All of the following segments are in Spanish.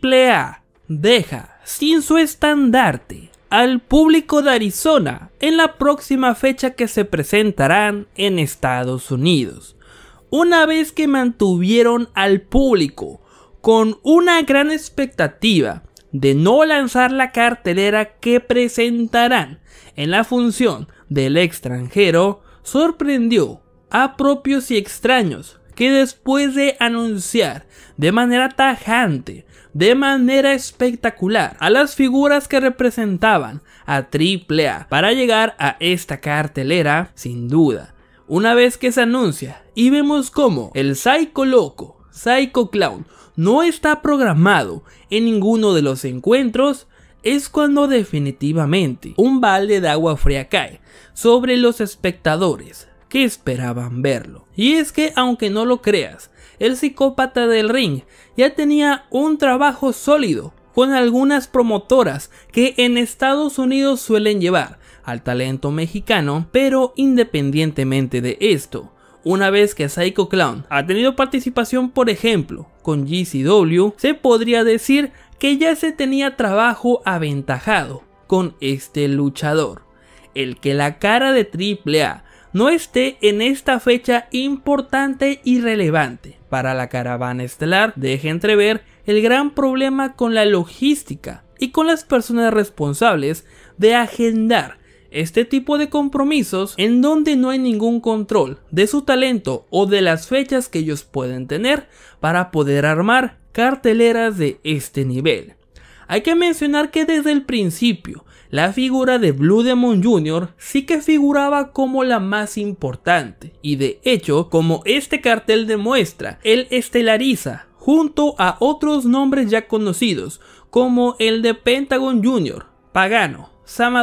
AAA deja sin su estandarte al público de Arizona en la próxima fecha que se presentarán en Estados Unidos. Una vez que mantuvieron al público con una gran expectativa de no lanzar la cartelera que presentarán en la función del extranjero, sorprendió a propios y extraños que después de anunciar de manera tajante, de manera espectacular, a las figuras que representaban a AAA para llegar a esta cartelera, sin duda. Una vez que se anuncia y vemos cómo el Psycho Loco, Psycho Clown, no está programado en ninguno de los encuentros, es cuando definitivamente un balde de agua fría cae sobre los espectadores, que esperaban verlo. Y es que, aunque no lo creas, el psicópata del ring ya tenía un trabajo sólido con algunas promotoras que en Estados Unidos suelen llevar al talento mexicano, pero independientemente de esto, una vez que Psycho Clown ha tenido participación, por ejemplo, con GCW, se podría decir que ya se tenía trabajo aventajado con este luchador. El que la cara de AAA no esté en esta fecha importante y relevante para la caravana estelar, Deje entrever el gran problema con la logística y con las personas responsables de agendar este tipo de compromisos en donde no hay ningún control de su talento o de las fechas que ellos pueden tener para poder armar carteleras de este nivel. Hay que mencionar que desde el principio la figura de Blue Demon Jr. sí que figuraba como la más importante, y de hecho, como este cartel demuestra, él estelariza junto a otros nombres ya conocidos, como el de Pentagon Jr., Pagano, Sam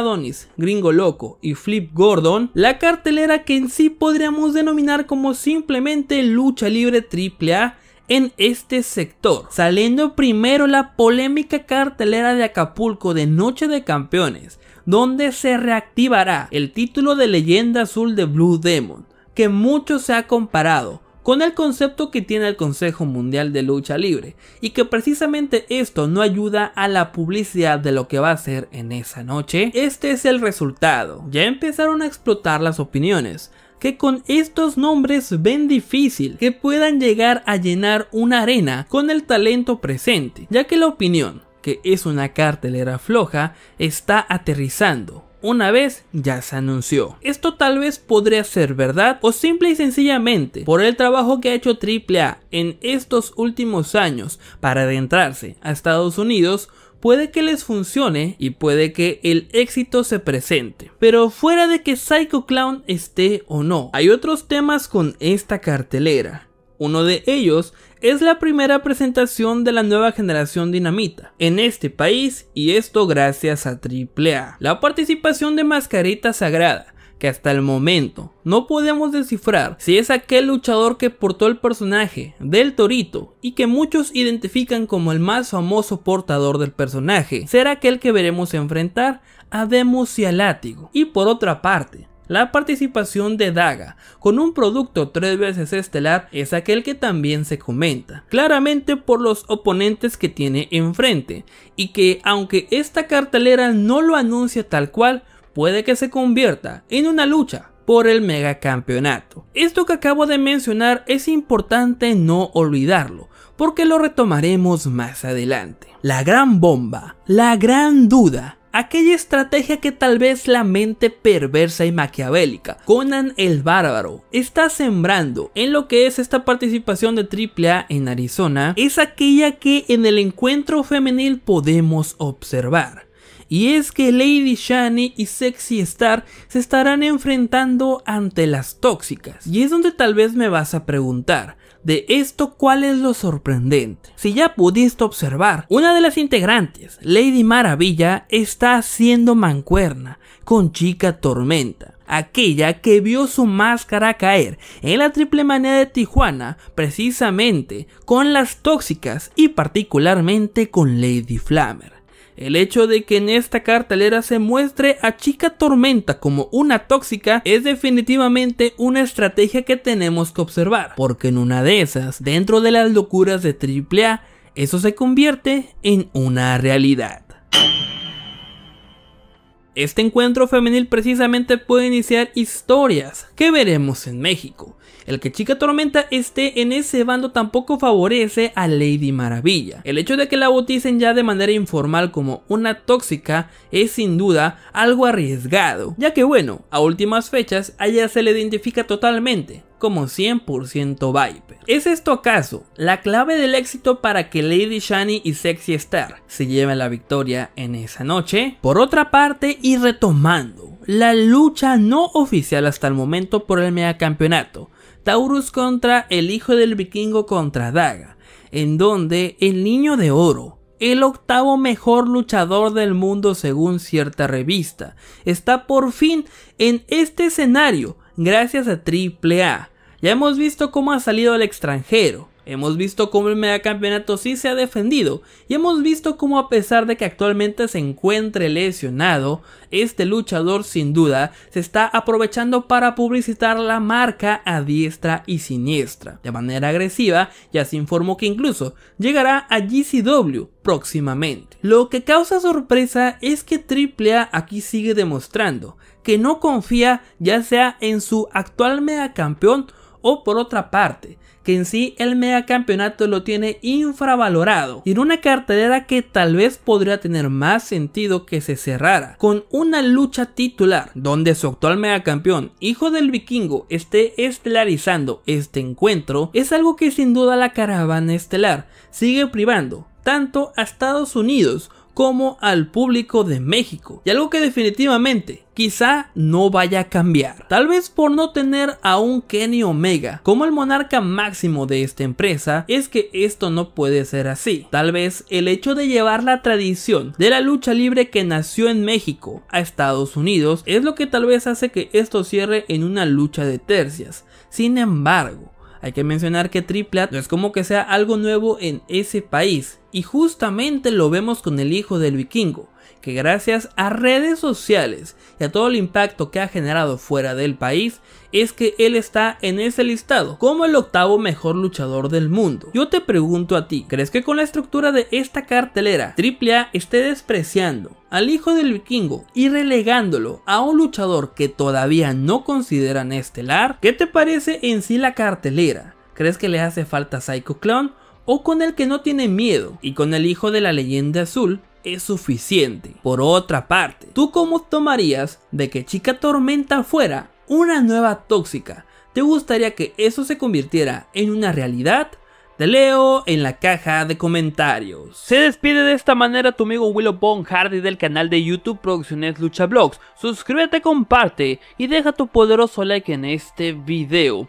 Gringo Loco y Flip Gordon, la cartelera que en sí podríamos denominar como simplemente lucha libre triple A en este sector, saliendo primero la polémica cartelera de Acapulco de Noche de Campeones, donde se reactivará el título de leyenda azul de Blue Demon, que mucho se ha comparado con el concepto que tiene el Consejo Mundial de Lucha Libre, y que precisamente esto no ayuda a la publicidad de lo que va a ser en esa noche, este es el resultado. Ya empezaron a explotar las opiniones, que con estos nombres ven difícil que puedan llegar a llenar una arena con el talento presente, ya que la opinión, que es una cartelera floja, está aterrizando una vez ya se anunció. Esto tal vez podría ser verdad o simple y sencillamente por el trabajo que ha hecho AAA en estos últimos años para adentrarse a Estados Unidos puede que les funcione y puede que el éxito se presente. Pero fuera de que Psycho Clown esté o no, hay otros temas con esta cartelera. Uno de ellos es la primera presentación de la nueva generación dinamita en este país y esto gracias a AAA. La participación de Mascarita Sagrada, que hasta el momento no podemos descifrar si es aquel luchador que portó el personaje del Torito y que muchos identifican como el más famoso portador del personaje, será aquel que veremos enfrentar a Demus y a Látigo. Y por otra parte, la participación de Daga con un producto tres veces estelar es aquel que también se comenta, claramente por los oponentes que tiene enfrente, y que aunque esta cartelera no lo anuncia tal cual, puede que se convierta en una lucha por el megacampeonato. Esto que acabo de mencionar es importante no olvidarlo, porque lo retomaremos más adelante. La gran bomba, la gran duda, aquella estrategia que tal vez la mente perversa y maquiavélica, Conan el Bárbaro, está sembrando en lo que es esta participación de AAA en Arizona, es aquella que en el encuentro femenil podemos observar. Y es que Lady Shani y Sexy Star se estarán enfrentando ante las tóxicas. Y es donde tal vez me vas a preguntar, de esto cuál es lo sorprendente. Si ya pudiste observar, una de las integrantes, Lady Maravilla, está haciendo mancuerna con Chica Tormenta, aquella que vio su máscara caer en la triple manía de Tijuana, precisamente con las tóxicas y particularmente con Lady Flammer. El hecho de que en esta cartelera se muestre a Chica Tormenta como una tóxica es definitivamente una estrategia que tenemos que observar, porque en una de esas, dentro de las locuras de AAA, eso se convierte en una realidad. Este encuentro femenil precisamente puede iniciar historias que veremos en México. El que Chica Tormenta esté en ese bando tampoco favorece a Lady Maravilla. El hecho de que la bauticen ya de manera informal como una tóxica es sin duda algo arriesgado, ya que bueno, a últimas fechas a ella se le identifica totalmente como 100% Viper. ¿Es esto acaso la clave del éxito para que Lady Shani y Sexy Star se lleven la victoria en esa noche? Por otra parte, y retomando, la lucha no oficial hasta el momento por el megacampeonato, Taurus contra el hijo del vikingo contra Daga, en donde el niño de oro, el octavo mejor luchador del mundo según cierta revista, está por fin en este escenario gracias a AAA. Ya hemos visto cómo ha salido al extranjero, Hemos visto cómo el megacampeonato sí se ha defendido y hemos visto cómo a pesar de que actualmente se encuentre lesionado, este luchador sin duda se está aprovechando para publicitar la marca a diestra y siniestra. De manera agresiva, ya se informó que incluso llegará a GCW próximamente. Lo que causa sorpresa es que AAA aquí sigue demostrando que no confía ya sea en su actual megacampeón o por otra parte, que en sí el megacampeonato lo tiene infravalorado y en una cartelera que tal vez podría tener más sentido que se cerrara con una lucha titular donde su actual megacampeón, hijo del vikingo, esté estelarizando este encuentro es algo que sin duda la caravana estelar sigue privando tanto a Estados Unidos como al público de México. Y algo que definitivamente quizá no vaya a cambiar. Tal vez por no tener a un Kenny Omega como el monarca máximo de esta empresa, es que esto no puede ser así. Tal vez el hecho de llevar la tradición de la lucha libre que nació en México a Estados Unidos es lo que tal vez hace que esto cierre en una lucha de tercias. Sin embargo, hay que mencionar que Triplat no es como que sea algo nuevo en ese país, y justamente lo vemos con el hijo del vikingo, que gracias a redes sociales y a todo el impacto que ha generado fuera del país, es que él está en ese listado como el octavo mejor luchador del mundo. Yo te pregunto a ti, ¿crees que con la estructura de esta cartelera AAA esté despreciando al hijo del vikingo y relegándolo a un luchador que todavía no consideran estelar? ¿Qué te parece en sí la cartelera? ¿Crees que le hace falta Psycho Clown? o con el que no tiene miedo y con el hijo de la leyenda azul es suficiente. Por otra parte, ¿tú cómo tomarías de que Chica Tormenta fuera una nueva tóxica? ¿Te gustaría que eso se convirtiera en una realidad? Te leo en la caja de comentarios. Se despide de esta manera tu amigo Willow Bone Hardy del canal de YouTube Producciones Lucha Blogs. Suscríbete, comparte y deja tu poderoso like en este video.